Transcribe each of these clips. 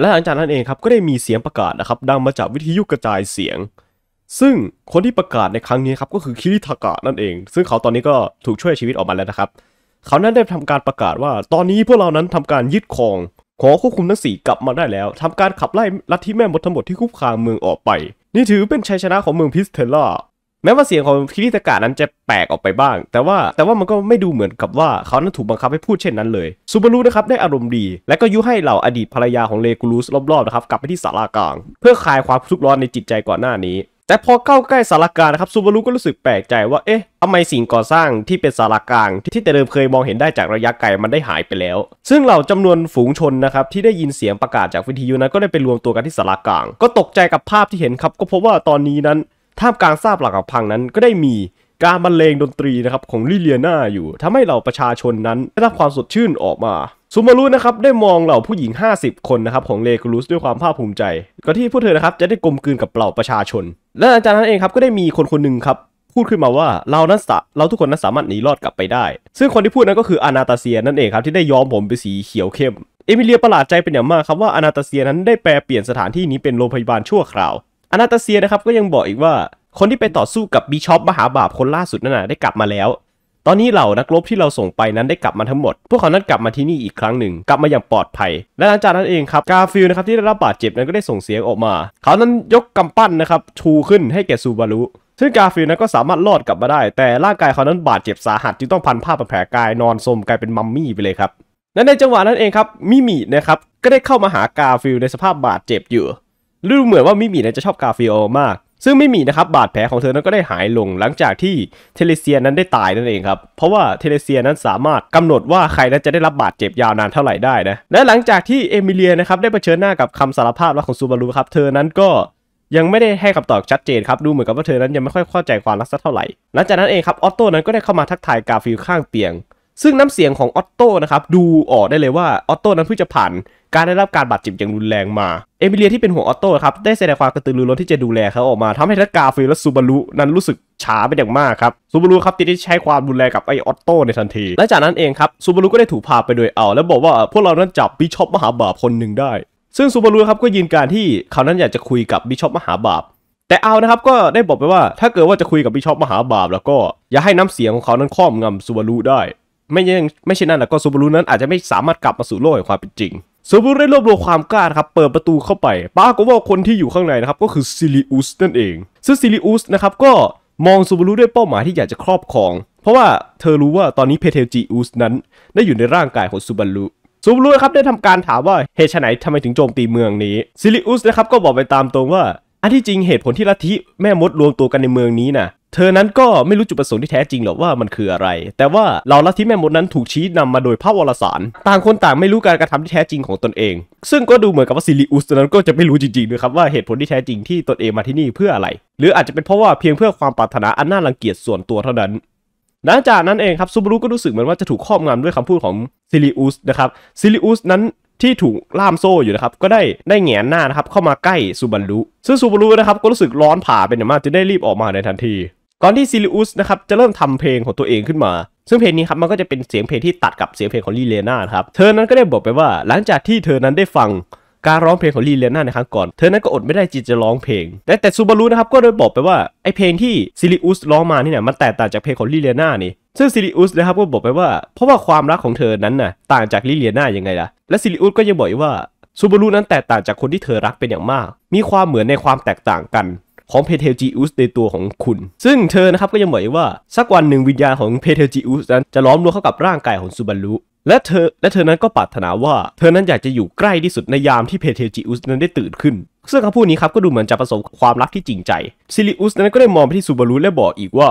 และหลังจากนั้นเองครับก็ได้มีเสียงประกาศนะครับดังมาจากวิทยุกระจายเสียง ซึ่งคนที่ประกาศในครั้งนี้ครับก็คือคิริทากะนั่นเอง ซึ่งเขาตอนนี้ก็ถูกช่วยชีวิตออกมาแล้วนะครับเขานั้นได้ทำการประกาศว่า ตอนนี้พวกเรานั้นทำการยึดครอง ขอควบคุมทั้งสี่กลับมาได้แล้ว ทำการขับไล่ลัทธิแม่มดทั้งหมดที่คุกคามเมืองออกไป นี่ถือเป็นชัยชนะของเมืองพิสเทล่าแม้ว่าเสียงของพิธีตะกะนั้นจะแปลกออกไปบ้าง แต่ว่าแต่ว่ามันก็ไม่ดูเหมือนกับว่าเขานั้นถูกบังคับให้พูดเช่นนั้นเลยซูบารุนะครับได้อารมณ์ดี และก็ยุให้เหล่าอดีตภรรยาของเลกูลูสรอบๆนะครับกลับไปที่ศาลากลาง เพื่อคลายความทุกข์ร้อนในจิตใจก่อนหน้านี้ แต่พอเข้าใกล้ศาลากลางนะครับซูบารุก็รู้สึกแปลกใจว่าเอ๊ะทำไมสิ่งก่อสร้างที่เป็นศาลากลาง ที่แต่เดิมเคยมองเห็นได้จากระยะไกลมันได้หายไปแล้ว ซึ่งเหล่าจำนวนฝูงชนนะครับที่ได้ยินเสียงประกาศจากวิทยุนั้นก็ได้ไปรวมตัวกันที่ศาลากลาง ก็ตกใจกับภาพที่เห็นครับก็พบว่าตอนนี้นั้นท่ามกลางทราบหลักพังนั้นก็ได้มีการบรรเลงดนตรีนะครับของลิเลียนาอยู่ ทำให้เหล่าประชาชนนั้นได้รับความสดชื่นออกมาซูมารุนะครับได้มองเหล่าผู้หญิง 50 คนนะครับของเลกูลุสด้วยความภาคภูมิใจก่อนที่พู้เธอนะครับจะได้กลมกลืนกับเหล่าประชาชน และอาจารย์นั้นเองครับก็ได้มีคนคนหนึ่งครับ พูดขึ้นมาว่าเรานั้นสะเราทุกคนนั้นสามารถหนีรอดกลับไปได้ ซึ่งคนที่พูดนั้นก็คืออนาตาเซียนั่นเองครับที่ได้ย้อมผมเป็นสีเขียวเข้มเอมิเลียประหลาดใจเป็นอย่างมากครับว่าอนาตาเซียนั้นได้แปลเปลี่ยนสถานที่นี้เป็นโรงพยาบาลชั่วคราวอนาตาเซียนะครับก็ยังบอกอีกว่าคนที่ไปต่อสู้กับบิชอปมหาบาปคนล่าสุดนั่นนะได้กลับมาแล้ว ตอนนี้เหล่านักรบที่เราส่งไปนั้นได้กลับมาทั้งหมด พวกเขานั้นกลับมาที่นี่อีกครั้งหนึ่ง กลับมาอย่างปลอดภัย และหลังจากนั้นเองครับกาฟิลนะครับที่ได้รับบาดเจ็บนั้นก็ได้ส่งเสียงออกมาเขานั้นยกกำปั้นนะครับ ชูขึ้นให้แก่ซูบารุซึ่งกาฟิลนั้นก็สามารถรอดกลับมาได้ แต่ร่างกายเขานั้นบาดเจ็บสาหัสจึงต้องพันผ้าปันแผลกายนอนสมกลายเป็นมัมมี่ไปเลยครับและในจังหวะนั้นเองครับมิมีนะครับก็ได้เข้ามาหากาฟิลในสภาพบาดเจ็บอยู่ดูเหมือนว่ามิมีนั้นจะชอบกาฟิโอมาก ซึ่งมิมีนะครับบาดแผลของเธอนั้นก็ได้หายลงหลังจากที่เทเลเซียนั้นได้ตายนั่นเองครับ เพราะว่าเทเลเซียนั้นสามารถกำหนดว่าใครนั้นจะได้รับบาดเจ็บยาวนานเท่าไหร่ได้นะ และหลังจากที่เอมิเลียนะครับได้เผชิญหน้ากับคำสารภาพรักของซูบารุครับ เธอนั้นก็ยังไม่ได้ให้คำตอบชัดเจนครับ ดูเหมือนกับว่าเธอนั้นยังไม่ค่อยเข้าใจความรักสักเท่าไหร่หลังจากนั้นเองครับออตโต้นั้นก็ได้เข้ามาทักทายกาฟิลข้างเตียงซึ่งน้ำเสียงของออตโต้นะครับดูออกได้เลยว่าออตโต้นั้นเพิ่งจะผ่าน การได้รับการบาดเจ็บอย่างรุนแรงมา เอมิเลียที่เป็นหัวออตโต้ครับได้แสดงความกระตือรือร้นที่จะดูแลเขาออกมาทำให้ทักกาฟิลและซูบารุนั้นรู้สึกช้าไปอย่างมากครับซูบารุครับติดใช้ความรุนแรงกับไอออตโต้ในทันที และจากนั้นเองครับซูบารุก็ได้ถูกพาไปโดยเอาแล้วบอกว่าพวกเรานั้นจับบิชอปมหาบาปคนหนึ่งได้ ซึ่งซูบารุครับก็ยืนการที่เขานั้นอยากจะคุยกับบิชอปมหาบาปแต่เอานะครับก็ได้บอกไปว่า ถ้าเกิดว่าจะคุยกับบิชอปมหาบาป แล้วก็อย่าให้น้ำเสียงของเขานั้นครอบงำซูบารุได้ไม่ยังไม่ใช่นั่นและก็ซูบารุนั้นอาจจะไม่สามารถกลับมาสู่โลกแห่งความเป็นจริงซูบารุได้รวบรวมความกล้าครับเปิดประตูเข้าไปปรากฏว่าคนที่อยู่ข้างในนะครับก็คือซิลิอุสนั่นเอง ซึ่งซิลิอุสนะครับก็มองซูบารุด้วยเป้าหมายที่อยากจะครอบครอง เพราะว่าเธอรู้ว่าตอนนี้เพเทลจิอุสนั้น ได้อยู่ในร่างกายของซูบารุซูบารุครับได้ทำการถามว่าเหตุไฉนทำไมถึงโจมตีเมืองนี้ซิลิอุสนะครับก็บอกไปตามตรงว่าอันที่จริงเหตุผลที่ลัทธิแม่มดรวมตัวกันในเมืองนี้นะ่ะเธอนั้นก็ไม่รู้จุดประสงค์ที่แท้จริงหรอกว่ามันคืออะไร แต่ว่าเหล่าลัทธิแม่มดนั้นถูกชี้นำมาโดยภาพวรสาร ต่างคนต่างไม่รู้การกระทำที่แท้จริงของตนเอง ซึ่งก็ดูเหมือนกับว่าซิลิอุสนั้นก็จะไม่รู้จริงๆนะครับว่าเหตุผลที่แท้จริงที่ตนเองมาที่นี่เพื่ออะไร หรืออาจจะเป็นเพราะว่าเพียงเพื่อความปรารถนาอันน่ารังเกียจส่วนตัวเท่านั้นหลังจากนั้นเองครับซูบารุก็รู้สึกเหมือนว่าจะถูกครอบงำด้วยคำพูดของซิลิอุสนะครับ ซิลิอุสนั้นที่ถูกล่ามโซ่อยู่นะครับก็ได้ได้แงนหน้านะครับเข้ามาใกล้ซูบารุ ซึ่งซูบารุนะครับก็รู้สึกร้อนผ่าเป็นอย่างมากจึงได้รีบออกมาในทันทีก่อนที่ซิลิอุสนะครับจะเริ่มทำเพลงของตัวเองขึ้นมา ซึ่งเพลงนี้ครับมันก็จะเป็นเสียงเพลงที่ตัดกับเสียงเพลงของลีเลนาครับ เธอนั้นก็ได้บอกไปว่าหลังจากที่เธอนั้นได้ฟังการร้องเพลงของลีเลนาในครั้งก่อน เธอนั้นก็อดไม่ได้จิตจะร้องเพลง แต่แต่ซูบารุนะครับก็ได้บอกไปว่าไอเพลงที่ซิลิอุสร้องมานี่เนี่ยมันแตกต่างจากเพลงของลีเลนานี่ซึ่งซิลิอุสนะครับก็บอกไปว่าเพราะว่าความรักของเธอนั้นน่ะต่างจากลีเลนายังไงล่ะ และซิลิอุสก็ยังบอกว่าซูบารุนั้นแตกต่างจากคนที่เธอรักเป็นอย่างมาก มีความเหมือนในความแตกต่างกันของเพเทลจิอุสในตัวของคุณ ซึ่งเธอนะครับก็ยังบอกอีกว่า สักวันหนึ่งวิญญาณของเพเทลจิอุสนั้น จะล้อมรวมเข้ากับร่างกายของซูบารุ และเธอและเธอนั้นก็ปรารถนาว่า เธอนั้นอยากจะอยู่ใกล้ที่สุดในยามที่เพเทลจิอุสนั้นได้ตื่นขึ้น ซึ่งคำพูดนี้ครับก็ดูเหมือนจะประสบความรักที่จริงใจ ซิลิอุสนั้นก็ได้มองไปที่ซูบารุและบอกอีกว่า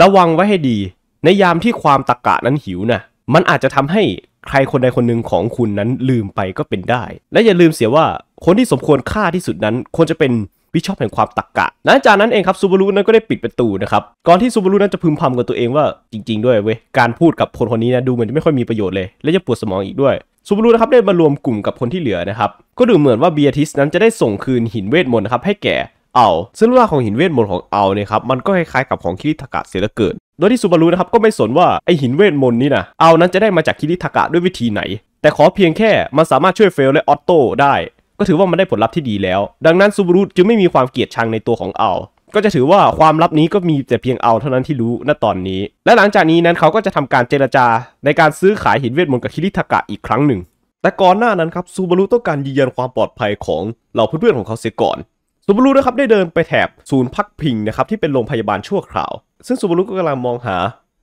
ระวังไว้ให้ดี ในยามที่ความตะกะนั้นหิวนะมันอาจจะทำให้ใครคนใดคนหนึ่งของคุณนั้นลืมไปก็เป็นได้ และอย่าลืมเสียว่าคนที่สมควรฆ่าที่สุดนั้นควรจะเป็นวิชอปแห่งความตักกะหลังจากนั้นเองครับซูบารุนั้นก็ได้ปิดประตูนะครับ ก่อนที่ซูบารุนั้นจะพึมพำกับตัวเองว่าจริงๆด้วยเว้ย การพูดกับคนคนนี้นะดูเหมือนจะไม่ค่อยมีประโยชน์เลยและจะปวดสมองอีกด้วยซูบารุนะครับได้มารวมกลุ่มกับคนที่เหลือนะครับ ก็ดูเหมือนว่าเบียทิสนั้นจะได้ส่งคืนหินเวทมนต์นะครับให้แก่เอาซึ่งลูกราของหินเวทมนต์ของเอาเนี่ยครับมันก็คล้ายๆกับของคิริทากะเสียละเกินโดยที่ซูบารุนะครับก็ไม่สนว่าไอหินเวทมนต์นี่นะเอานั้นจะได้มาจากคิริทากะด้วยวิธีไหน แต่ขอเพียงแค่มันสามารถช่วยเฟลและออตโต้ได้ก็ถือว่ามันได้ผลลัพธ์ที่ดีแล้ว ดังนั้นซูบารุจึงไม่มีความเกลียดชังในตัวของเอา ก็จะถือว่าความลับนี้ก็มีแต่เพียงเอาเท่านั้นที่รู้ณตอนนี้ และหลังจากนี้นั้นเขาก็จะทำการเจรจา ในการซื้อขายหินเวทมนต์กับคิริทากะอีกครั้งหนึ่ง แต่ก่อนหน้านั้นครับซูบารุต้องการยืนยันความปลอดภัยของเหล่าเพื่อนๆของเขาเสียก่อนซูบารุนะครับได้เดินไปแถบศูนย์พักพิงนะครับที่เป็นโรงพยาบาลชั่วคราวซึ่งซูบารุก็กำลังมองหา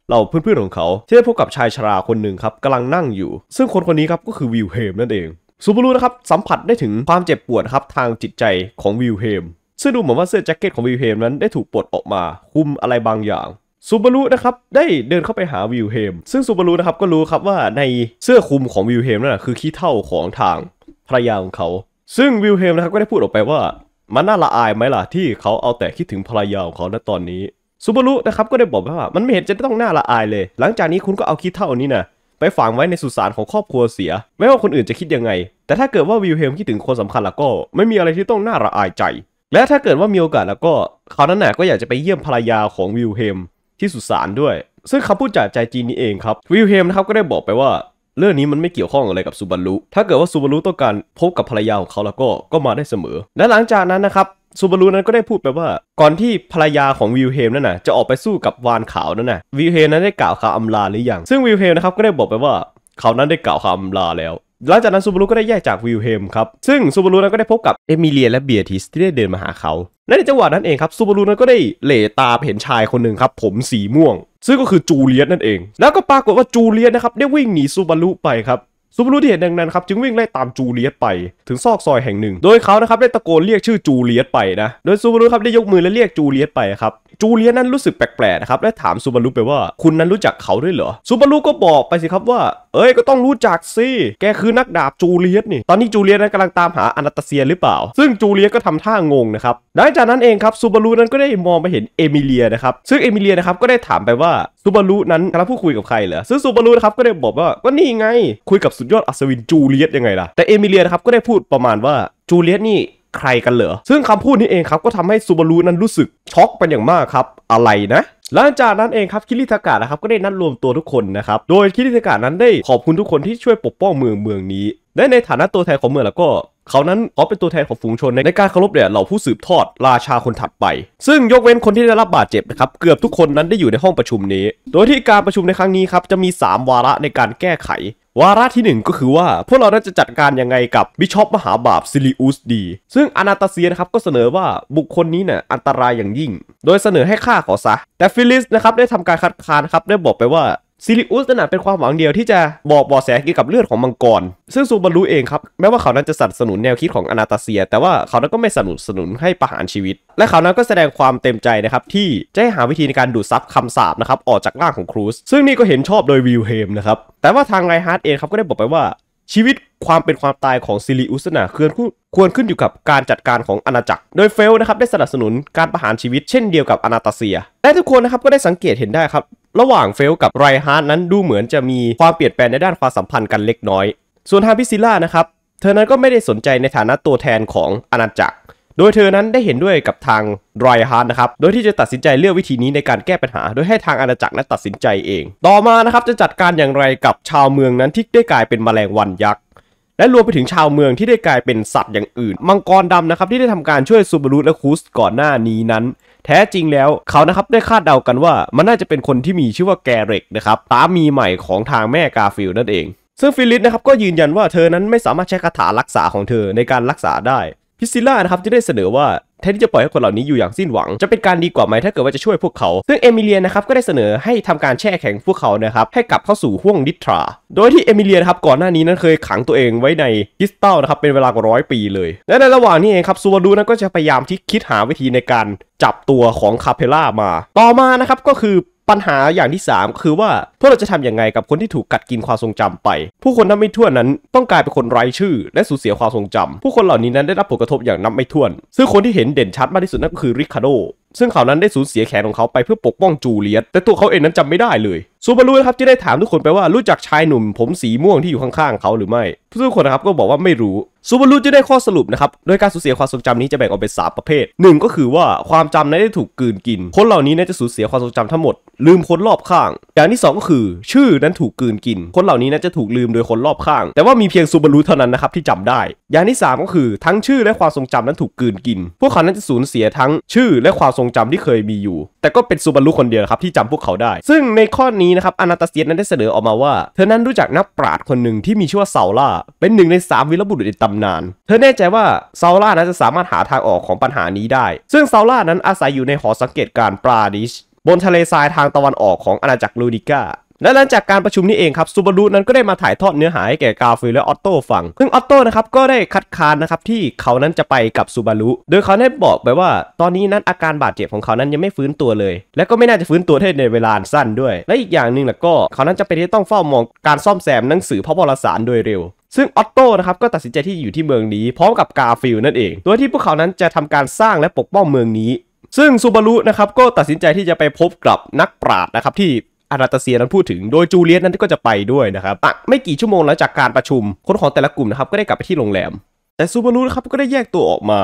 เหล่าเพื่อนๆของเขาที่ได้พบกับชายชราคนหนึ่งครับกำลังนั่งอยู่ซึ่งคนคนนี้ครับก็คือวิลเฮมนั่นเองซูบารุนะครับ สัมผัสได้ถึงความเจ็บปวดครับทางจิตใจของวิลเฮมซึ่งดูเหมือนว่าเสื้อแจ็คเก็ตของวิลเฮมนั้นได้ถูกปลดออกมาคุมอะไรบางอย่างซูบารุนะครับ ได้เดินเข้าไปหาวิลเฮมซึ่งซูบารุนะครับก็รู้ครับว่าในเสื้อคุมของวิลเฮมนั่นคือขี้เท่าของทางภรรยาของเขาซึ่งวิลเฮมนะครับก็ได้พูดออกไปว่ามันน่าละอายไหมล่ะที่เขาเอาแต่คิดถึงภรรยาของเขาณตอนนี้ซูบารุนะครับก็ได้บอกว่ามันไม่เห็นจะต้องน่าละอายเลยหลังจากนี้คุณก็เอาขี้เท่านี้นะไปฝังไว้ในสุสานของครอบครัวเสีย ไม่ว่าคนอื่นจะคิดยังไง แต่ถ้าเกิดว่าวิลเฮมคิดถึงคนสำคัญแล้วก็ไม่มีอะไรที่ต้องน่าระอายใจ และถ้าเกิดว่ามีโอกาสแล้วก็เขานั้นน่ะก็อยากจะไปเยี่ยมภรรยาของวิลเฮมที่สุสานด้วย ซึ่งคำพูดจากใจจีนนี้เองครับวิลเฮมนะครับก็ได้บอกไปว่า เรื่องนี้มันไม่เกี่ยวข้องอะไรกับซูบารุ ถ้าเกิดว่าซูบารุต้องการพบกับภรรยาของเขาแล้วก็ก็มาได้เสมอ และหลังจากนั้นนะครับซูบารูนั้นก็ได้พูดไปว่า ก่อนที่ภรรยาของวิลเฮมนั่นน่ะจะออกไปสู้กับวานขาวนั่นน่ะวิลเฮมนั้นได้กล่าวคำอำลาหรือยังซึ่งวิลเฮมนะครับก็ได้บอกไปว่าเขานั้นได้กล่าวคำอำลาแล้ว หลังจากนั้นซูบารูก็ได้แยกจากวิลเฮมครับ ซึ่งซูบารูนั้นก็ได้พบกับเอมิเลียและเบียทิสที่ได้เดินมาหาเขาและในจังหวะนั้นเองครับซูบารูนั้นก็ได้เหล่ตาเห็นชายคนหนึ่งครับผมสีม่วงซึ่งก็คือจูเลียสนั่นเอง แล้วก็ปรากฏว่าจูเลียสนะครับได้วิ่งหนีซูบารุไปครับซูบารุที่เห็นดังนั้นครับจึงวิ่งไล่ตามจูเลียตไป ถึงซอกซอยแห่งหนึ่ง โดยเขานะครับได้ตะโกนเรียกชื่อจูเลียตไปนะโดยซูบารุครับได้ยกมือและเรียกจูเลียตไปครับจูเลียตนั้นรู้สึกแปลกๆนะครับและถามซูบารุไปว่าคุณนั้นรู้จักเขาด้วยเหรอซูบารุก็บอกไปสิครับว่าเอ้ยก็ต้องรู้จักสิแกคือนักดาบจูเลียตนี่ตอนนี้จูเลียตนั้นกำลังตามหาอนาตาเซียหรือเปล่า ซึ่งจูเลียตก็ทำท่างงนะครับหลังจากนั้นเองครับซูบารุนั้นก็ได้มองไปเห็นเอมิเลียนะครับซึ่งเอมิเลียนะครับก็ได้ถามไปว่าซูบารุนั้นกำลังพูดคุยกับใครเหรอซึ่งซูบารุนะครับก็ได้บอกว่าก็นี่ไงคุยกับสุดยอดอัศวินจูเลียตยังไงล่ะ แต่เอมิเลียนะครับ ก็ได้พูดประมาณว่าจูเลียตนี่ใครกันเหรอ ซึ่งคำพูดนี้เองครับ ก็ทำให้ซูบารุนั้นรู้สึก ช็อกเป็นอย่างมากครับ อะไรนะ หลังจากนั้นเองครับ คิริทากะนะครับ ก็ได้นัดรวมตัวทุกคนนะครับ โดยคิริทากะนั้นได้ขอบคุณทุกคนที่ช่วยปกป้องเมืองเมืองนี้ และในฐานะตัวแทนของเมืองแล้วก็เขานั้นขอเป็นตัวแทนของฝูงชนในการเคารพเนี่ยเหล่าผู้สืบทอดราชาคนถัดไป ซึ่งยกเว้นคนที่ได้รับบาดเจ็บนะครับเกือบทุกคนนั้นได้อยู่ในห้องประชุมนี้ โดยที่การประชุมในครั้งนี้ครับจะมี 3 วาระในการแก้ไขวาระที่1ก็คือว่า พวกเราจะจัดการยังไงกับบิชอปมหาบาปซิลิอุสดี ซึ่งอนาตาเซียนะครับก็เสนอว่าบุคคลนี้เนี่ยอันตรายอย่างยิ่ง โดยเสนอให้ฆ่าเขาซะ แต่ฟิลิสนะครับ ได้ทำการคัดค้านครับได้บอกไปว่าซิลิอุสนั่นเป็นความหวังเดียวที่จะบอกบอแสเกี่ยวกับเลือดของมังกร ซึ่งซูบารุเองครับ แม้ว่าเขานั้นจะสนับสนุนแนวคิดของอนาตาเซียแต่ว่าเขานั้นก็ไม่สนับสนุนให้ประหารชีวิต และเขานั้นก็แสดงความเต็มใจนะครับที่จะหหาวิธีในการดูดซับคำสาบนะครับออกจากร่างของครูซซึ่งนี่ก็เห็นชอบโดยวิลเฮมนะครับ แต่ว่าทางไรฮาร์ดเองครับก็ได้บอกไปว่าชีวิตความเป็นความตายของซิลิอุสนะควรควรขึ้นอยู่กับการจัดการของอาณาจักรโดยเฟลนะครับได้สนับสนุนการประหารชีวิต เช่นเดียวกับอนาตาเซียและทุกคนนะครับก็ได้สังเกตเห็นได้ครับระหว่างเฟลกับไรฮาร์ดนั้นดูเหมือนจะมีความเปลี่ยนแปลงในด้านความสัมพันธ์กันเล็กน้อย ส่วนทางพิซิล่านะครับ เธอนั้นก็ไม่ได้สนใจในฐานะตัวแทนของอาณาจักร โดยเธอนั้นได้เห็นด้วยกับทางไรฮาร์ดนะครับ โดยที่จะตัดสินใจเลือกวิธีนี้ในการแก้ปัญหา โดยให้ทางอาณาจักรนั้นตัดสินใจเอง ต่อมานะครับจะจัดการอย่างไรกับชาวเมืองนั้นที่ได้กลายเป็นแมลงวันยักษ์และรวมไปถึงชาวเมืองที่ได้กลายเป็นสัตว์อย่างอื่น มังกรดำนะครับ ที่ได้ทำการช่วยซูบารุและคูสก่อนหน้านี้นั้นแท้จริงแล้วเขานะครับได้คาดเดากันว่า มันน่าจะเป็นคนที่มีชื่อว่าแกเร็กนะครับตามีใหม่ของทางแม่กาฟิลนั่นเอง ซึ่งฟิลิสนะครับก็ยืนยันว่าเธอนั้นไม่สามารถใช้คาถารักษาของเธอในการรักษาได้ พิซิล่านะครับจะได้เสนอว่าแทนที่จะปล่อยให้คนเหล่านี้อยู่อย่างสิ้นหวัง จะเป็นการดีกว่าไหมถ้าเกิดว่าจะช่วยพวกเขา ซึ่งเอมิเลียนะครับก็ได้เสนอให้ทำการแช่แข็งพวกเขานะครับให้กลับเข้าสู่ห้วงนิทรา โดยที่เอมิเลียนครับก่อนหน้านี้นั้นเคยขังตัวเองไว้ในคริสตัลนะครับเป็นเวลากว่าร้อยปีเลย และในระหว่างนี้เองครับซูวารูนั้นก็จะพยายามที่คิดหาวิธีในการจับตัวของคาเพล่ามา ต่อมานะครับก็คือปัญหาอย่างที่ 3 คือว่า พวกเราจะทํำยังไงกับคนที่ถูกกัดกินความทรงจำไป ผู้คนนับไม่ถ้วนนั้น ต้องกลายเป็นคนไร้ชื่อ และสูญเสียความทรงจำ ผู้คนเหล่านี้นั้นได้รับผลกระทบอย่างนับไม่ถ้วนซึ่งคนที่เห็นเด่นชัดมากที่สุดนั่นก็คือริคาร์โดซึ่งเขานั้นได้สูญเสียแขนของเขาไป เพื่อปกป้องจูเลียต แต่ตัวเขาเองนั้นจำไม่ได้เลยซูบารุนะครับที่ได้ถามทุกคนไปว่ารู้จักชายหนุ่มผมสีม่วงที่อยู่ข้างๆเขาหรือไม่ทุกคนนะครับก็บอกว่าไม่รู้ซูบารุจะได้ข้อสรุปนะครับโดยการสูญเสียความทรงจำนี้จะแบ่งออกเป็นสามประเภทหนึ่งก็คือว่าความจำนั้นได้ถูกกืนกินคนเหล่านี้นั้นจะสูญเสียความทรงจำทั้งหมด ลืมคนรอบข้าง อย่างที่2ก็คือชื่อนั้นถูกกืนกิน คนเหล่านี้นั้นจะถูกลืมโดยคนรอบข้าง แต่ว่ามีเพียงซูบารุเท่านั้นนะครับที่จำได้ อย่างที่ 3 ก็คือทั้งชื่อและความทรงจำนั้นถูกกืนกิน พวกเขานั้นจะสูญเสียทั้งชื่อและความทรงจำที่เคยมีอยู่ แต่ก็เป็นซูบารุคนเดียวครับที่จำพวกเขาได้ ซึ่งในข้อนี้นะครับอนาตาเซียนั้นได้เสนอออกมาว่า เธอนั้นรู้จักนักปราชญ์คนหนึ่งที่มีชื่อว่าเซาล่าเป็นหนึ่งใน 3วีรบุรุษในตำนานเธอแน่ใจว่าซาล่านั้นจะสามารถหาทางออกของปัญหานี้ได้ ซึ่งซาล่านั้นอาศัยอยู่ในหอสังเกตการปลาดิช บนทะเลทรายทางตะวันออกของอาณาจักรลูดิก้า และหลังจากการประชุมนี้เองครับซูบารุนั้นก็ได้มาถ่ายทอดเนื้อหาให้แก่กาฟิลและออตโต้ฟัง ซึ่งออตโต้นะครับก็ได้คัดค้านนะครับที่เขานั้นจะไปกับซูบารุ โดยเขาได้บอกไปว่าตอนนี้นั้นอาการบาดเจ็บของเขานั้นยังไม่ฟื้นตัวเลย และก็ไม่น่าจะฟื้นตัวได้ในเวลาสั้นด้วย และอีกอย่างหนึ่งแหละก็ เขานั้นจะเป็นที่ต้องเฝ้ามองการซ่อมแซมหนังสือพระบรสารโดยเร็วซึ่งออตโต้นะครับก็ตัดสินใจที่อยู่ที่เมืองนี้ พร้อมกับกาฟิลนั่นเองโดยที่พวกเขานั้นจะทำการสร้างและปกป้องเมืองนี้ ซึ่งซูบารุนะครับก็ตัดสินใจที่จะไปพบกับนักปราชญ์นะครับที่อาราตาเซียนั้นพูดถึงโดยจูเลียสนั้นก็จะไปด้วยนะครับไม่กี่ชั่วโมงหลังจากการประชุม คนของแต่ละกลุ่มนะครับก็ได้กลับไปที่โรงแรม แต่ซูบารุนะครับก็ได้แยกตัวออกมา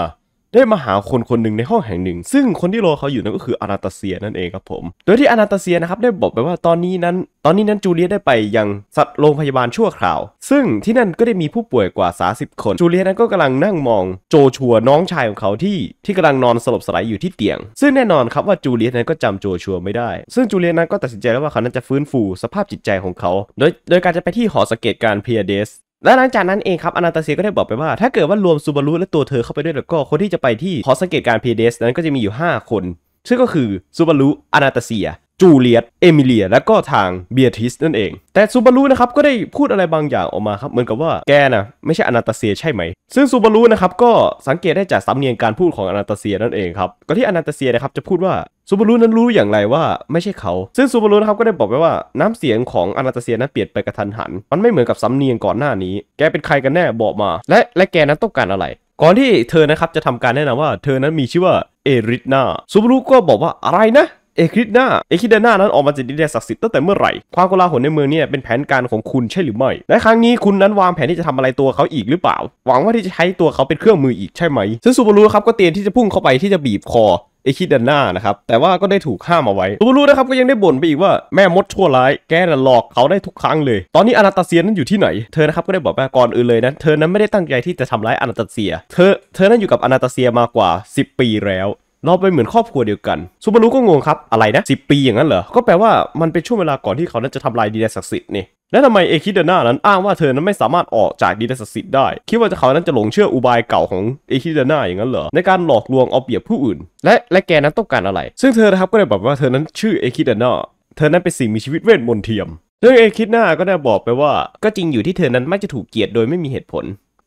ได้มาหาคนคนหนึ่งในห้องแห่งหนึ่ง ซึ่งคนที่รอเขาอยู่นั่นก็คืออนาตาเซียนั่นเองครับผม โดยที่อนาตาเซียนะครับได้บอกไปว่าตอนนี้นั้นตอนนี้นั้นจูเลียได้ไปยังสัตว์โรงพยาบาลชั่วคราว ซึ่งที่นั่นก็ได้มีผู้ป่วยกว่า 30 คนจูเลียนั้นก็กำลังนั่งมองโจชัว น้องชายของเขาที่ที่กำลังนอนสลบสลายอยู่ที่เตียง ซึ่งแน่นอนครับว่าจูเลียนั้นก็จำโจชัวไม่ได้ ซึ่งจูเลียนั้นก็ตัดสินใจแล้วว่าเขานั้นจะฟื้นฟูสภาพจิตใจของเขา โดยโดยการจะไปที่หอสังเกตการเพียเดสและหลังจากนั้นเองครับอนาตาเซียก็ได้บอกไปว่า ถ้าเกิดว่ารวมซูบารุและตัวเธอเข้าไปด้วยแล้วก็คนที่จะไปที่ขอสังเกตการเพเดสนั้นก็จะมีอยู่ 5 คนซึ่งก็คือซูบารุอนาตาเซียจูเลียต เอมิเลีย และก็ทางเบียทิสนั่นเอง แต่ซูบารุนะครับก็ได้พูดอะไรบางอย่างออกมาครับ เหมือนกับว่าแกนะไม่ใช่อนาตาเซียใช่ไหม ซึ่งซูบารุนะครับก็สังเกตได้จากสำเนียงการพูดของอนาตาเซียนั่นเองครับก็ที่อนาตาเซียนะครับจะพูดว่าซูบารุนั้นรู้อย่างไรว่าไม่ใช่เขา ซึ่งซูบารุนะครับก็ได้บอกไปว่าน้ำเสียงของอนาตาเซียนั้นเปลี่ยนไปกระทันหัน มันไม่เหมือนกับ สำเนียงก่อนหน้านี้ แกเป็นใครกันแน่บอกมา และและแกนั้นต้องการอะไร ก่อนที่เธอนะครับจะทำการแนะนำว่าเธอนั้นมีชื่อว่าเอริทนาซูบารุก็บอกว่าอะไรนะเอคิดนาเอคิดนานั้นออกมาจากดินแดนศักดิ์สิทธิ์ตั้งแต่เมื่อไหร่ ความกลาหลในเมืองนี่เป็นแผนการของคุณใช่หรือไม่และครั้งนี้คุณนั้นวางแผนที่จะทำอะไรตัวเขาอีกหรือเปล่า หวังว่าที่จะใช้ตัวเขาเป็นเครื่องมืออีกใช่ไหมซึ่งซูบารุครับก็เตรียมที่จะพุ่งเข้าไปที่จะบีบคอเอคิดดนนานะครับ แต่ว่าก็ได้ถูกห้ามเอาไว้ตูรูนะครับก็ยังได้บ่นไปอีกว่าแม่มดชั่วร้ายแกน่ะหลอกเขาได้ทุกครั้งเลย ตอนนี้อนาตาเซียนั้นอยู่ที่ไหน เธอนะครับก็ได้บอกว่าก่อนอื่นเลยนะเธอนั้นไม่ได้ตั้งใจที่จะทำร้ายอนาตาเซีย เธอเธอนั้นอยู่กับอนาตาเซียมากว่า 10 ปีแล้วเราไปเหมือนครอบครัวเดียวกันซูบารุก็งงครับ อะไรนะสิปีอย่างนั้นเหรอ ก็แปลว่า มันเป็นช่วงเวลาก่อนที่เขานั้นจะทำลายดีแดศักดิ์สิทธิ์นี่ และทำไมเอคิเดนานั้นอ้างว่าเธอนั้นไม่สามารถออกจากดีแดศักดิ์สิทธิ์ได้ คิดว่าเขานั้นจะหลงเชื่ออุบายเก่าของเอคิเดนาอย่างนั้นเหรอ ในการหลอกลวงเอาเปรียบผู้อื่น และและแกนั้นต้องการอะไร ซึ่งเธอนะครับก็ได้บอกว่าเธอนั้นชื่อเอคิเดนาเธอนั้นเป็นสิ่งมีชีวิตเวทมนต์เทียมเรื่องเอคิดหน้าก็ได้บอกไปว่า ก็จริงอยู่ที่เธอนั้นมักจะถูกเกลียดโดยไม่มีเหตุผล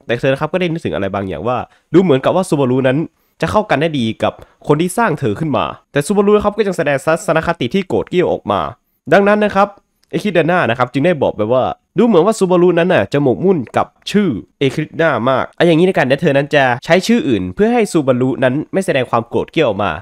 แต่เธอะครับก็ได้นึกถึงอะไรบางอย่างว่า ดูเหมือนกับว่าซูบารุนั้นจะเข้ากันได้ดีกับคนที่สร้างเธอขึ้นมา แต่ซูบารุนะครับก็ยังแสดงทัศนคติที่โกรธเกี้ยวออกมา ดังนั้นนะครับเอคิดาน่านะครับจึงได้บอกไปว่า ดูเหมือนว่าซูบารุนั้นน่ะจะหมกมุ่นกับชื่อเอคิดนามากไอ้อย่างนี้ในการที่เธอนั้นจะใช้ชื่ออื่น เพื่อให้ซูบารุนั้นไม่แสดงความโกรธเกี้ยวออกมา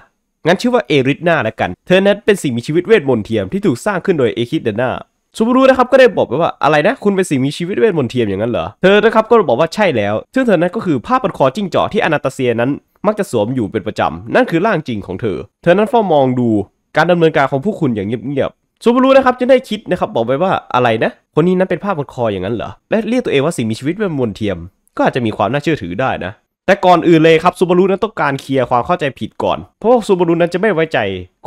งั้นชื่อว่าเอริดนาละกัน เธอนั้นเป็นสิ่งมีชีวิตเวทมนต์เทียมที่ถูกสร้างขึ้นโดยเอคิดเดนาซูบารุนะครับก็ได้บอกไปว่าอะไรนะคุณเป็นสิ่งมีชีวิตเวทมนต์เทียมอย่างนั้นเหรอเธอนะครับก็บอกว่าใช่แล้วซึ่งเธอนั้นก็คือภาพัดคอจิ้งจอกที่อนาตาเซียนั้นมักจะสวมอยู่เป็นประจำ นั่นคือร่างจริงของเธอเธอนั้นเฝ้ามองดูการดำเนินการของผู้คุณอย่างเงียบๆซูบารุนะครับจะได้คิดนะครับบอกไปว่าอะไรนะ คนนี้นั้นเป็นภาพบนคออย่างนั้นเหรอและเรียกตัวเองว่า สิ่งมีชีวิตเป็นมวลเทียมก็อาจจะมีความน่าเชื่อถือได้นะแต่ก่อนอื่นเลยครับซูบารุนั้นต้องการเคลียร์ความเข้าใจผิดก่อน เพราะว่าซูบารุนั้นจะไม่ไว้ใจ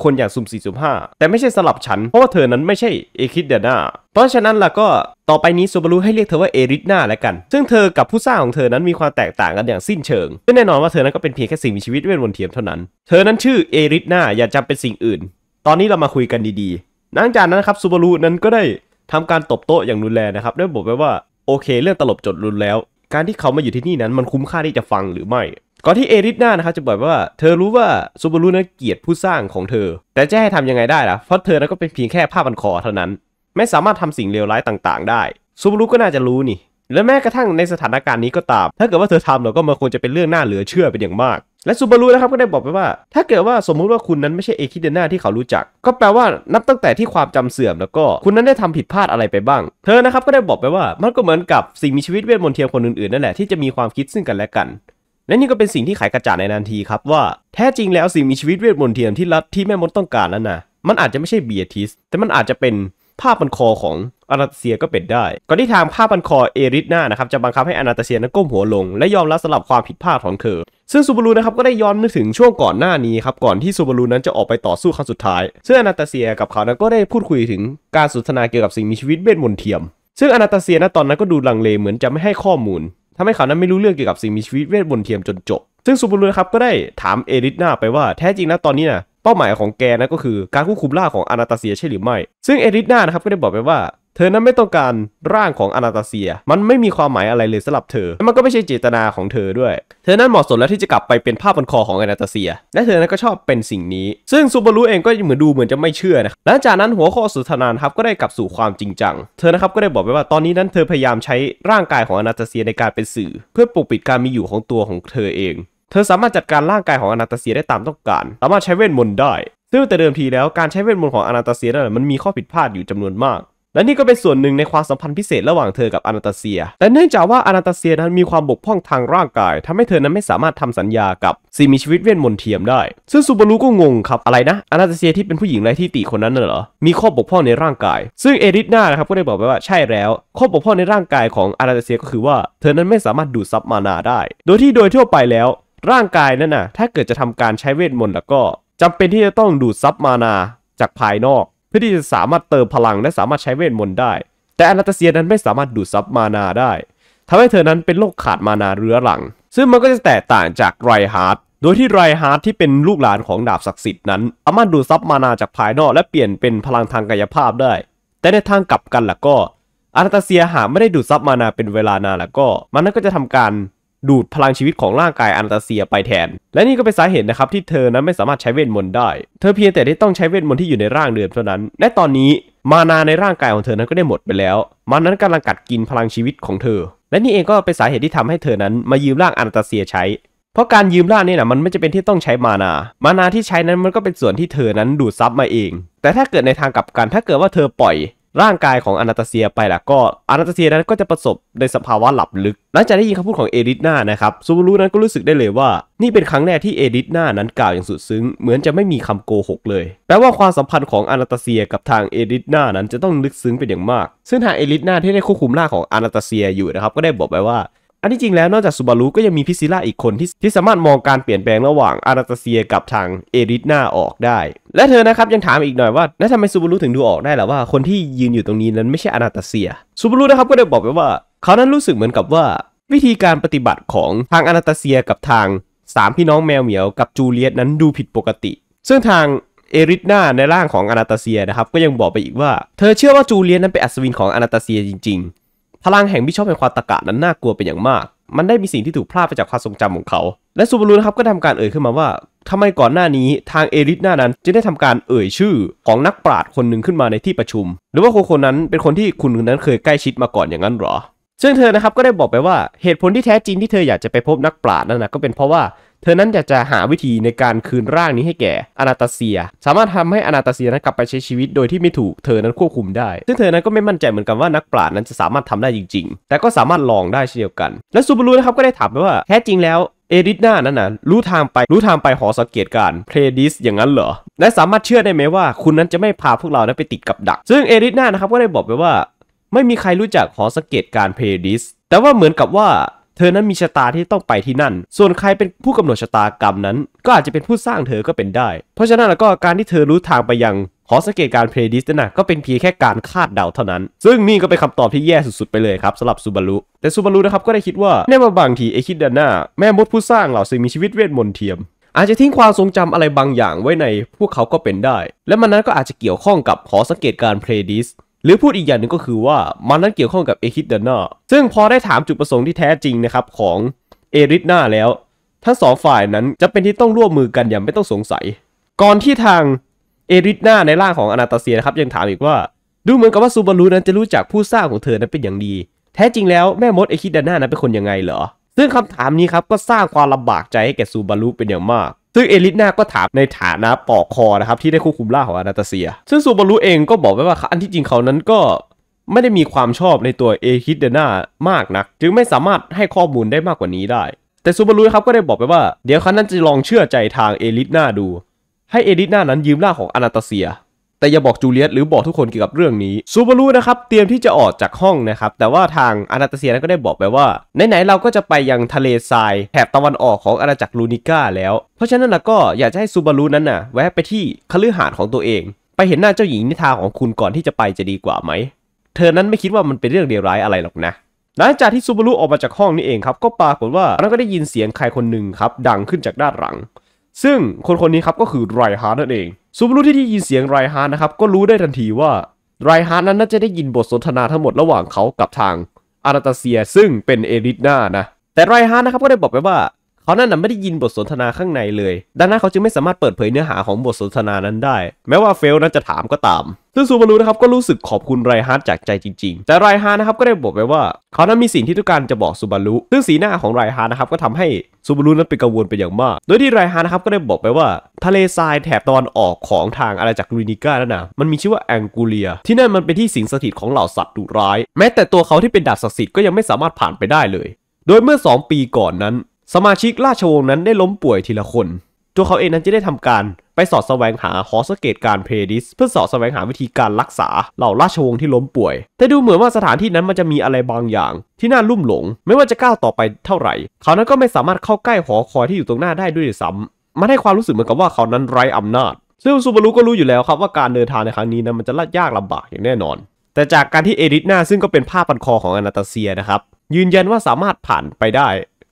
คนอย่างซุมสี่ซุมห้าแต่ไม่ใช่สลับฉัน เพราะว่าเธอนั้นไม่ใช่เอคิดเดนาเพราะฉะนั้นล่ะก็ต่อไปนี้ซูบารุให้เรียกเธอว่าเอริธนาแล้วกัน ซึ่งเธอกับผู้สร้างของเธอนั้นมีความแตกต่างกันอย่างสิ้นเชิงซึ่งแน่นอนว่าเธอนั้นก็เป็นเพียงแค่สิ่งมีชีวิตเวทมนต์เทียมเท่านั้นเธอนั้นชื่อเอริธนาอย่าจำเป็นสิ่งอื่น ตอนนี้เรามาคุยกันดีๆหลังจากนั้นครับซูบารุนั้นก็ได้ทำการตบโต๊ะอย่างรุนแรงนะครับด้วยบอกไปว่าโอเคเรื่องตลบจดรุนแล้วการที่เขามาอยู่ที่นี่นั้นมันคุ้มค่าที่จะฟังหรือไม่ก่อนที่เอริสนานะครับจะบอกว่าเธอรู้ว่าซูบารุนั้นเกียดผู้สร้างของเธอแต่จะให้ทำยังไงได้ล่ะเพราะเธอนั้นก็เป็นเพียงแค่ผ้าบันคอเท่านั้นไม่สามารถทำสิ่งเลวร้ายต่าง ๆ ได้ซูบารุก็น่าจะรู้นี่และแม้กระทั่งในสถานการณ์นี้ก็ตาม ถ้าเกิดว่าเธอทำเราก็มันควรจะเป็นเรื่องน่าเหลือเชื่อเป็นอย่างมากและซูบารุนะครับก็ได้บอกไปว่า ถ้าเกิดว่าสมมุติว่าคุณนั้นไม่ใช่เอคิเดน่าที่เขารู้จัก ก็แปลว่า นับตั้งแต่ที่ความจำเสื่อมแล้วก็คุณนั้นได้ทำผิดพลาดอะไรไปบ้าง เธอนะครับก็ได้บอกไปว่ามันก็เหมือนกับสิ่งมีชีวิตเวทมนต์เทียมคนอื่นๆนั่นแหละ ที่จะมีความคิดซึ่งกันและกัน และนี่ก็เป็นสิ่งที่ไขกระจัาในนันทีครับว่าแท้จริงแล้วสิ่งมีชีวิตเวทมนต์เทียมที่รัฐที่แม่มดต้องการนั้นนะมันอาจจะไม่ใช่เบียติสแต่มันอาจจะเป็นภาพบันคอของอานาตเซียก็เป็นได้ก่อนที่ทางภาพันคอเอริสนานะครับจะบังคับให้อานาตเซียนั้นก้มหัวลง และยอมรับสำหรับความผิดพลาดของเธอซึ่งซูบารูนะครับก็ได้ย้อนนึกถึงช่วงก่อนหน้านี้ครับก่อนที่ซูบารูนั้นจะออกไปต่อสู้ครั้งสุดท้ายซึ่งอนาตาเซียกับเขานั้นก็ได้พูดคุยถึงการสนทนาเกี่ยวกับสิ่งมีชีวิตเ็ดมนเทียม ซึ่งอนาตาเซียณตอนนั้นก็ดูลังเลเหมือนจะไม่ให้ข้อมูล ทำให้เขานั้นไม่รู้เรื่องเกี่ยวกับสิ่งมีชีวิตเวทมนเทียมจนจบซึ่งซูบารูนะครับก็ได้ถามเอริสนาไปว่าแท้จริงนะตอนนี้นะเป้าหมายของแกนะก็คือการควบคุมล่าของอนาตาเซียใช่หรือไม่ ซึ่งเอริสนานะครับก็ได้บอกไปว่าเธอนั้นไม่ต้องการร่างของอนาตาเซีย มันไม่มีความหมายอะไรเลยสำหรับเธอและมันก็ไม่ใช่เจตนาของเธอด้วย เธอนั้นเหมาะสมแล้วที่จะกลับไปเป็นภาพบนคอของอนาตาเซีย และเธอนั้นก็ชอบเป็นสิ่งนี้ ซึ่งซูบารุเองก็เหมือนดูเหมือนจะไม่เชื่อนะหลังจากนั้นหัวข้อสุธนานครับก็ได้กลับสู่ความจริงจัง เธอนะครับก็ได้บอกไปว่าตอนนี้นั้นเธอพยายามใช้ร่างกายของอนาตาเซียในการเป็นสื่อ เพื่อปกปิดการมีอยู่ของตัวของเธอเอง เธอสามารถจัดการร่างกายของอนาตาเซียได้ตามต้องการ สามารถใช้เวทมนต์ได้ ซึ่งแต่เดิมทีแล้วการใช้เวทมนต์ของอนาตาเซียนั้นมันมีข้อผิดพลาดอยู่จำนวนมากและนี่ก็เป็นส่วนหนึ่งในความสัมพันธ์พิเศษระหว่างเธอกับอนาตาเซีย แต่เนื่องจากว่าอนาตาเซียนั้นมีความบกพร่องทางร่างกาย ทำให้เธอนั้นไม่สามารถทำสัญญากับสิ่งมีชีวิตเวีมนมนเทียมได้ ซึ่งซูบารุก็งงครับ อะไรนะ อนาตาเซียที่เป็นผู้หญิงไร้ที่ติคนนั้นน่ะเหรอ มีข้อบกพร่องในร่างกาย ซึ่งเอริทนานะครับก็ได้บอกไปว่าใช่แล้ว ข้อบกพร่องในร่างกายของอนาตาเซียก็คือว่าเธอนั้นไม่สามารถดูดซับมานาได้ โดยที่โดยทั่วไปแล้วร่างกายนั้นน่ะ ถ้าเกิดจะทำการใช้เวทมนต์แล้วก็ จำเป็นที่จะต้องดูดซับมานาจากภายนอกเพื่อที่จะสามารถเติมพลังและสามารถใช้เวทมนต์ได้ แต่อนาตาเซียนั้นไม่สามารถดูดซับมานาได้ ทำให้เธอนั้นเป็นโรคขาดมานาเรื้อรัง ซึ่งมันก็จะแตกต่างจากไรฮาร์ดโดยที่ไรฮาร์ดที่เป็นลูกหลานของดาบศักดิ์สิทธิ์นั้น สามารถดูดซับมานาจากภายนอกและเปลี่ยนเป็นพลังทางกายภาพได้ แต่ในทางกลับกันล่ะก็อนาตาเซียหากไม่ได้ดูดซับมานาเป็นเวลานานแล้วก็ มันนั้นก็จะทำการดูดพลังชีวิตของร่างกายอนาตาเซียไปแทน และนี่ก็เป็นสาเหตุนะครับที่เธอนั้นไม่สามารถใช้เวทมนต์ได้ เธอเพียงแต่ได้ต้องใช้เวทมนต์ที่อยู่ในร่างเดิมเท่านั้น และตอนนี้มานาในร่างกายของเธอนั้นก็ได้หมดไปแล้ว มานั้นกำลังกัดกินพลังชีวิตของเธอ และนี่เองก็เป็นสาเหตุที่ทำให้เธอนั้นมายืมร่างอนาตาเซียใช้ เพราะการยืมร่างนี่นะมันไม่จะเป็นที่ต้องใช้มานา มานาที่ใช้นั้นมันก็เป็นส่วนที่เธอนั้นดูดซับมาเอง แต่ถ้าเกิดในทางกลับกัน ถ้าเกิดว่าเธอปล่อยร่างกายของอนาตาเซียไปล่ะก็อนาตาเซียนั้นก็จะประสบในสภาวะหลับลึกหลังจากได้ยินคำพูดของเอริทนานะครับซูบูรุนั้นก็รู้สึกได้เลยว่า นี่เป็นครั้งแรกที่เอริทนานั้นกล่าวอย่างสุดซึ้งเหมือนจะไม่มีคำโกหกเลยแปลว่าความสัมพันธ์ของอนาตาเซียกับทางเอริทนานั้นจะต้องลึกซึ้งเป็นอย่างมาก ซึ่งทางเอริทนาที่ได้ควบคุมร่างของอนาตาเซียอยู่นะครับก็ได้บอกไปว่าอันที่จริงแล้วนอกจากซูบารุก็ยังมีพิซิล่าอีกคนที่ที่สามารถมองการเปลี่ยนแปลงระหว่างอานาตาเซียกับทางเอริทนาออกได้ และเธอนะครับยังถามอีกหน่อยว่าแล้วทำไมซูบารุถึงดูออกได้หรอว่าคนที่ยืนอยู่ตรงนี้นั้นไม่ใช่อานาตาเซียซูบารุนะครับก็ได้บอกไปว่า เขานั้นรู้สึกเหมือนกับว่า วิธีการปฏิบัติของทางอานาตาเซียกับทางสามพี่น้องแมวเหมียวกับจูเลียตนั้นดูผิดปกติ ซึ่งทางเอริทนาในร่างของอนาตาเซียนะครับ ก็ยังบอกไปอีกว่าเธอเชื่อว่าจูเลียนนั้นเป็นอัศวินของอนาตาเซียจริงพลังแห่งบิชอปแห่งความตะกะนั้นน่ากลัวเป็นอย่างมาก มันได้มีสิ่งที่ถูกพลาดไปจากความทรงจำของเขา และซูบารุนะครับก็ทำการเอ่ยขึ้นมาว่า ทำไมก่อนหน้านี้ทางเอริสหน้านั้นจะได้ทำการเอ่ยชื่อของนักปราชญ์คนหนึ่งขึ้นมาในที่ประชุม หรือว่าคนคนนั้นเป็นคนที่คุณนั้นเคยใกล้ชิดมาก่อนอย่างนั้นหรอ ซึ่งเธอนะครับก็ได้บอกไปว่าเหตุผลที่แท้จริงที่เธออยากจะไปพบนักปราชญ์นั่นนะก็เป็นเพราะว่าเธอนั้นอยากจะหาวิธีในการคืนร่างนี้ให้แก่อนาตาเซียสามารถทำให้อนาตาเซียนั้นกลับไปใช้ชีวิตโดยที่ไม่ถูกเธอนั้นควบคุม ได้ซึ่งเธอนั้นก็ไม่มั่นใจเหมือนกันว่านักปราชญ์นั้นจะสามารถทำได้จริง ๆ แต่ก็สามารถลองได้เช่นเดียวกัน และซูบารุนะครับก็ได้ถามไปว่า แท้จริงแล้วเอริดนานั้นนะรู้ทางไปรู้ทางไปหอสังเกตการเพลดิส อย่างนั้นเหรอและสามารถเชื่อได้ไหมว่า คุณนั้นจะไม่พาพวกเรานั้นไปติดกับดัก ซึ่งเอริดนานะครับก็ได้บอกไปว่าไม่มีใครรู้จักหอสังเกตการเพลดิสแต่ว่าเหมือนกับว่าเธอนั้นมีชะตาที่ต้องไปที่นั่น ส่วนใครเป็นผู้กำหนดชะตากรรมนั้น ก็อาจจะเป็นผู้สร้างเธอก็เป็นได้ เพราะฉะนั้นแล้วก็การที่เธอรู้ทางไปยังหอสังเกตการเพลย์ดิสนะ ก็เป็นเพียงแค่การคาดเดาเท่านั้น ซึ่งนี่ก็เป็นคำตอบที่แย่สุดๆไปเลยครับสำหรับซูบารุ แต่ซูบารุนะครับก็ได้คิดว่าในบางทีเอคิดดาน่าแม่มดผู้สร้างเหล่าสิ่งมีชีวิตเวทมนต์เทียม อาจจะทิ้งความทรงจำอะไรบางอย่างไว้ในพวกเขา ก็เป็นได้ และมันนั้นก็อาจจะเกี่ยวข้องกับหอสังเกตการเพลย์ดิสหรือพูดอีกอย่างหนึ่งก็คือว่า มันนั้นเกี่ยวข้องกับเอคิดเดนาซึ่งพอได้ถามจุดประสงค์ที่แท้จริงนะครับ ของเอริดนาแล้วทั้งสองฝ่ายนั้นจะเป็นที่ต้องร่วมมือกันอย่างไม่ต้องสงสัยก่อนที่ทางเอริดนาในร่างของอนาตาเซียนะครับยังถามอีกว่าดูเหมือนกับว่าซูบารุนั้นจะรู้จักผู้สร้างของเธอนั้นเป็นอย่างดี แท้จริงแล้วแม่มดเอคิดเดนานั้นเป็นคนยังไงเหรอ ซึ่งคำถามนี้ครับ ก็สร้างความลำบากใจให้แก่ซูบารุเป็นอย่างมากซึ่งเอลิทนาก็ถามในฐานะปอกคอ นะครับ ที่ได้ควบคุมล่าของอนาตาเซีย ซึ่งซูบารุเองก็บอกไว้ว่าอันที่จริงเขานั้นก็ไม่ได้มีความชอบในตัวเอฮิดเดนามากนะัก จึงไม่สามารถให้ข้อมูลได้มากกว่านี้ได้ แต่ซูบารุครับ ก็ได้บอกไปว่า เดี๋ยวเขานั้นจะลองเชื่อใจทางเอลิทนาดู ให้เอลิทนานั้นยืมล่าของอนาตาเซียแต่อย่าบอกจูเลียตหรือบอกทุกคนเกี่ยวกับเรื่องนี้ซูบารุนะครับเตรียมที่จะออกจากห้องนะครับแต่ว่าทางอานาตาเซียนั้นก็ได้บอกไปว่าไหนๆเราก็จะไปยังทะเลทรายแถบตะวันออกของอาณาจักรลูนิก้าแล้วเพราะฉะนั้นก็อยากจะให้ซูบารุนั้นน่ะแวะไปที่คฤหาสน์ของตัวเอง ไปเห็นหน้าเจ้าหญิงนิทาของคุณก่อนที่จะไปจะดีกว่าไหมเธอนั้นไม่คิดว่ามันเป็นเรื่องเลวร้ายอะไรหรอกนะ หลังจากที่ซูบารุออกมาจากห้องนี้เองครับก็ปรากฏว่าเราก็ได้ยินเสียงใครคนหนึ่งครับดังขึ้นจากด้านหลังซึ่งคนคนนี้ครับก็คือไรฮาร์ดนั่นเองซูบารุที่ได้ยินเสียงไรฮาร์ดนะครับ ก็รู้ได้ทันทีว่าไรฮาร์ดนั้นน่าจะได้ยินบทสนทนาทั้งหมดระหว่างเขากับทางอาราตาเซีย ซึ่งเป็นเอริทนานะ แต่ไรฮาร์ดนะครับก็ได้บอกไปว่า เขานั่นไม่ได้ยินบทสนทนาข้างในเลย ดังนั้นเขาจึงไม่สามารถเปิดเผยเนื้อหาของบทสนทนานั้นได้ แม้ว่าเฟลนั้นจะถามก็ตามซึ่งซูบารุนะครับก็รู้สึกขอบคุณไรฮาร์ดจากใจจริงๆ แต่ไรฮาร์ดนะครับก็ได้บอกไปว่าเขานั้นมีสิ่งที่ต้องการจะบอกซูบารุซึ่งสีหน้าของไรฮาร์ดนะครับก็ทำให้ซูบารุนั้นเป็นกังวลไปอย่างมาก โดยที่ไรฮานะครับก็ได้บอกไปว่า ทะเลทรายแถบตอนออกของทางอาณาจักรลูนิก้านั่นนะมันมีชื่อว่าแองกูเลีย ที่นั่นมันเป็นที่สิงสถิตของเหล่าสัตว์ดุร้าย แม้แต่ตัวเขาที่เป็นดาบศักดิ์สิทธิ์ก็ยังไม่สามารถผ่านไปได้เลย โดยเมื่อ 2 ปีก่อนนั้น สมาชิกราชวงศ์นั้นได้ล้มป่วยทีละคนตัวเขาเองนั้นจะได้ทำการไปสอดแสวงหาฮอสเกตการเพดิสเพื่อสอดแสวงหาวิธีการรักษาเหล่าราชวงศ์ที่ล้มป่วย แต่ดูเหมือนว่าสถานที่นั้นมันจะมีอะไรบางอย่างที่น่าลุ่มหลง ไม่ว่าจะก้าวต่อไปเท่าไหร่ เขานั้นก็ไม่สามารถเข้าใกล้หอคอยที่อยู่ตรงหน้าได้ด้วยซ้ำมันให้ความรู้สึกเหมือนกับว่าเขานั้นไร้อำนาจซึ่งซูบารุก็รู้อยู่แล้วครับว่าการเดินทางในครั้งนี้นั้นมันจะลัดยากลำบากอย่างแน่นอน แต่จากการที่เอริทนาซึ่งก็เป็นผ้าพันคอของอนาตาเซียนะครับ ยืนยันว่าสามารถผ่านไปได้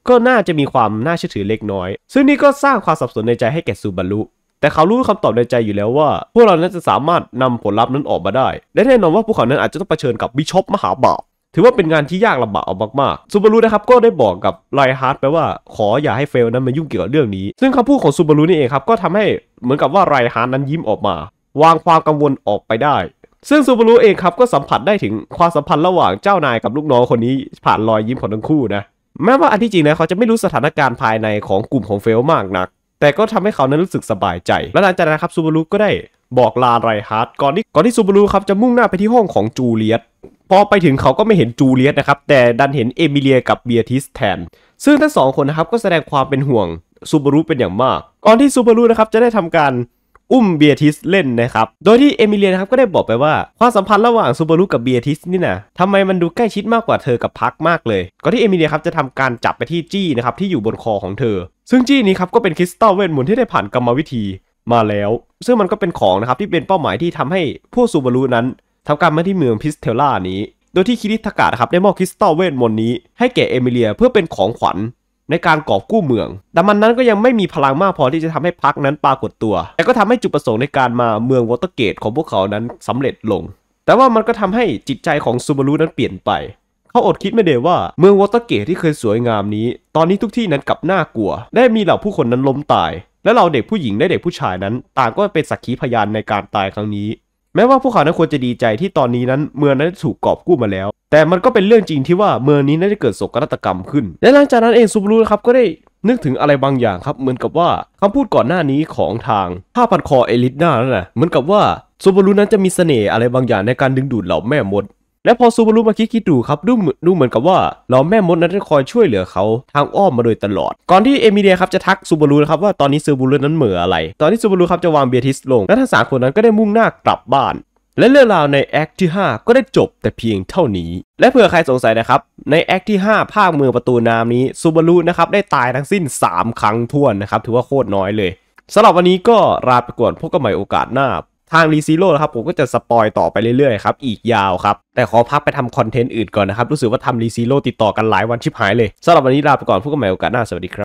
ก็น่าจะมีความน่าเชื่อถือเล็กน้อย ซึ่งนี่ก็สร้างความสับสนในใจให้แก่ซูบารุ แต่เขารู้คำตอบในใจอยู่แล้วว่า พวกเรานั้นจะสามารถนำผลลัพธ์นั้นออกมาได้ และแน่นอนว่าพวกเขานั้นอาจจะต้องเผชิญกับบิชอปมหาบาป ถือว่าเป็นงานที่ยากลำบากเอามากๆ ซูบารุนะครับก็ได้บอกกับไลฮาร์ดไปว่า ขออย่าให้เฟลนั้นมายุ่งเกี่ยวกับเรื่องนี้ ซึ่งคำพูดของซูบารุนี่เองครับก็ทำให้เหมือนกับว่าไลฮาร์ดนั้นยิ้มออกมาวางความกังวลออกไปได้ ซึ่งซูบารุเองครับก็สัมผัสได้ถึงความสัมพันธ์ระหว่างเจ้านายกับลูกน้องคนนี้ผ่านรอยยิ้มของทั้งคู่นะแม้ว่าอันที่จริงนะ เขาจะไม่รู้สถานการณ์ภายในของกลุ่มของเฟลมากนัก แต่ก็ทำให้เขานั้นรู้สึกสบายใจ และหลังจากนั้นครับซูบารุก็ได้บอกลาไรฮาร์ดก่อนที่ก่อนที่ซูบารุครับจะมุ่งหน้าไปที่ห้องของจูเลียตพอไปถึงเขาก็ไม่เห็นจูเลียตนะครับ แต่ดันเห็นเอมิเลียกับเบียทิสแทน ซึ่งทั้งสองคนนะครับก็แสดงความเป็นห่วงซูบารุเป็นอย่างมากก่อนที่ซูบารุนะครับจะได้ทำการอุ้มเบียทิสเล่นนะครับ โดยที่เอมิเลียนครับก็ได้บอกไปว่าความสัมพันธ์ระหว่างซูบารุกับเบียทิสนี่นะทำไมมันดูใกล้ชิดมากกว่าเธอกับพักมากเลยก่อนที่เอมิเลียครับจะทำการจับไปที่จี้นะครับ ที่อยู่บนคอของเธอ ซึ่งจี้นี้ครับก็เป็นคริสตัลเวทมนต์ที่ได้ผ่านกรรมวิธี มาแล้ว ซึ่งมันก็เป็นของนะครับ ที่เป็นเป้าหมายที่ทำให้พวกซูบารุนั้นทำการมาที่เมืองพิสเทลล่านี้ โดยที่คิริทากะครับได้มอบคริสตัลเวทมนต์นี้ ให้แก่เอมิเลียเพื่อเป็นของขวัญในการกอบกู้เมือง แต่มันนั้นก็ยังไม่มีพลังมากพอที่จะทำให้พรรคนั้นปรากฏตัว แต่ก็ทำให้จุดประสงค์ในการมาเมืองวอเตอร์เกตของพวกเขานั้นสำเร็จลง แต่ว่ามันก็ทำให้จิตใจของซูมารุนั้นเปลี่ยนไป เขาอดคิดไม่ได้ว่าเมืองวอเตอร์เกตที่เคยสวยงามนี้ ตอนนี้ทุกที่นั้นกลับน่ากลัว ได้มีเหล่าผู้คนนั้นล้มตาย และเราเด็กผู้หญิงและเด็กผู้ชายนั้น ต่างก็เป็นสักขีพยานในการตายครั้งนี้ แม้ว่าพวกเขานั้นควรจะดีใจที่ตอนนี้นั้นเมืองนั้นถูกกอบกู้มาแล้วแต่มันก็เป็นเรื่องจริงที่ว่าเมืองนี้น่าจะเกิดโศกนาฏกรรมขึ้น และหลังจากนั้นเองซูบารุครับก็ได้นึกถึงอะไรบางอย่างครับเหมือนกับว่าคำพูดก่อนหน้านี้ของทางผ้าพันคอเอลิทนาานั่นแหละเหมือนกับว่าซูบารุนั้นจะมีเสน่ห์อะไรบางอย่างในการดึงดูดเหล่าแม่มดและพอซูบารุมาคิดคิดดูครับดูเหมือนดูเหมือนกับว่าเหล่าแม่มดนั้นจะคอยช่วยเหลือเขาทางอ้อมมาโดยตลอด ก่อนที่เอมิเดียครับจะทักซูบารุนะครับว่าตอนนี้ซูบารุ นั้นเหมืออะไรตอนที่ซูบารุครับจะวางเบียทิสลง และทั้งสามคนนั้นก็ได้มุ่งหน้ากลับบ้านและเรื่องราวในแอคที่ 5 ก็ได้จบแต่เพียงเท่านี้ และเผื่อใครสงสัยนะครับ ในแอคที่5 ภาคเมืองประตูน้ำนี้ซูบารุนะครับ ได้ตายทั้งสิ้น 3 ครั้งท่วนนะครับ ถือว่าโคตรน้อยเลยสำหรับวันนี้ก็ลาไปก่อนพบกันใหม่โอกาสหน้า ทางรีซีโร่ครับ ผมก็จะสปอยต่อไปเรื่อยๆ ครับ อีกยาวครับ แต่ขอพักไปทำคอนเทนต์อื่นก่อนนะครับรู้สึกว่าทำรีซีโร่ติดต่อกันหลายวันชิบหายเลยสำหรับวันนี้ลาไปก่อนพบกันใหม่โอกาสหน้าสวัสดีครับ